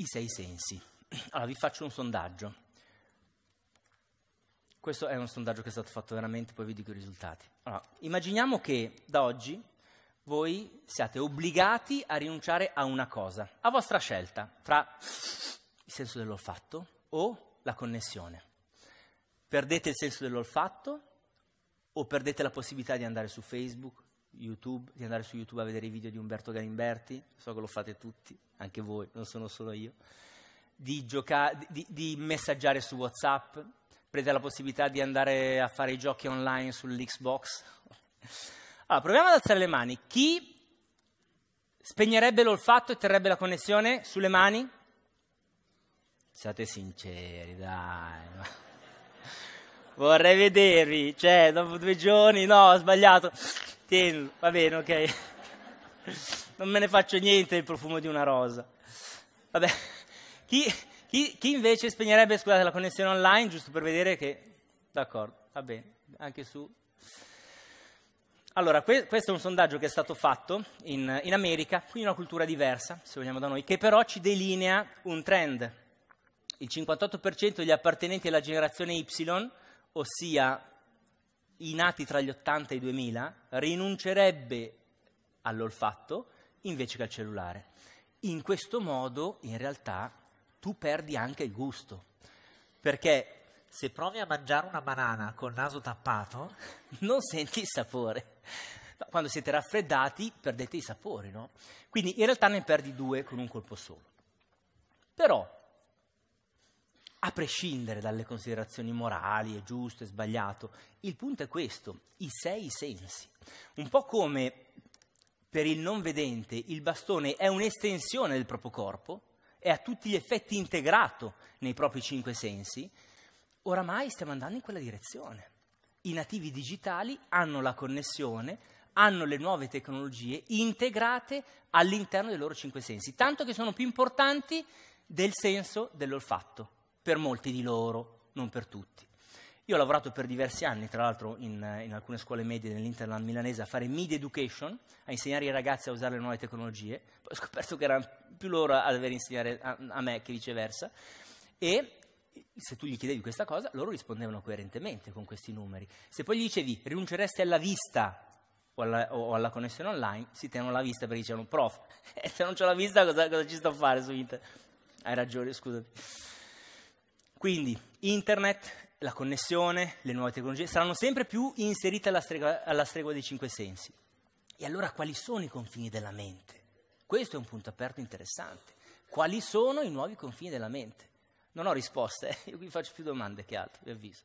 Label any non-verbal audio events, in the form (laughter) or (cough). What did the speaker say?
i sei sensi. Allora, vi faccio un sondaggio. Questo è un sondaggio che è stato fatto veramente, poi vi dico i risultati. Allora, immaginiamo che da oggi voi siate obbligati a rinunciare a una cosa, a vostra scelta, tra il senso dell'olfatto o la connessione. Perdete il senso dell'olfatto o perdete la possibilità di andare su Facebook, YouTube, di andare su YouTube a vedere i video di Umberto Galimberti, so che lo fate tutti, anche voi, non sono solo io, di, giocare, di, di messaggiare su WhatsApp, prendete la possibilità di andare a fare i giochi online sull'Xbox. Allora, proviamo ad alzare le mani. Chi spegnerebbe l'olfatto e terrebbe la connessione sulle mani? Siate sinceri, dai. Vorrei vedervi, cioè, dopo due giorni, no, ho sbagliato. Tienilo, va bene, ok. Non me ne faccio niente il profumo di una rosa. Vabbè, chi, chi, chi invece spegnerebbe, scusate, la connessione online, giusto per vedere che... D'accordo, va bene, anche su... Allora, que- questo è un sondaggio che è stato fatto in, in, America, quindi una cultura diversa, se vogliamo da noi, che però ci delinea un trend. Il 58% degli appartenenti alla generazione Y, ossia i nati tra gli 80 e i 2000 rinuncerebbe all'olfatto invece che al cellulare. In questo modo, in realtà, tu perdi anche il gusto. Perché se provi a mangiare una banana col naso tappato, (laughs) non senti il sapore. Quando siete raffreddati, perdete i sapori, no? Quindi in realtà ne perdi due con un colpo solo. Però a prescindere dalle considerazioni morali, è giusto, è sbagliato. Il punto è questo, i sei sensi. Un po' come per il non vedente il bastone è un'estensione del proprio corpo, è a tutti gli effetti integrato nei propri cinque sensi, oramai stiamo andando in quella direzione. I nativi digitali hanno la connessione, hanno le nuove tecnologie integrate all'interno dei loro cinque sensi, tanto che sono più importanti del senso dell'olfatto per molti di loro, non per tutti. Io ho lavorato per diversi anni, tra l'altro, in, in alcune scuole medie nell'Interland milanese a fare media education, a insegnare ai ragazzi a usare le nuove tecnologie. Poi ho scoperto che erano più loro a dover insegnare a, a me che viceversa. E se tu gli chiedevi questa cosa, loro rispondevano coerentemente con questi numeri. Se poi gli dicevi rinunceresti alla vista o alla, o alla connessione online, si tengono la vista perché dicevano prof, (laughs) se non ho la vista cosa, cosa ci sto a fare su internet? Hai ragione, scusami. Quindi internet, la connessione, le nuove tecnologie saranno sempre più inserite alla stregua, alla stregua dei cinque sensi. E allora quali sono i confini della mente? Questo è un punto aperto interessante. Quali sono i nuovi confini della mente? Non ho risposte, eh? (laughs) io vi faccio più domande che altro, vi avviso.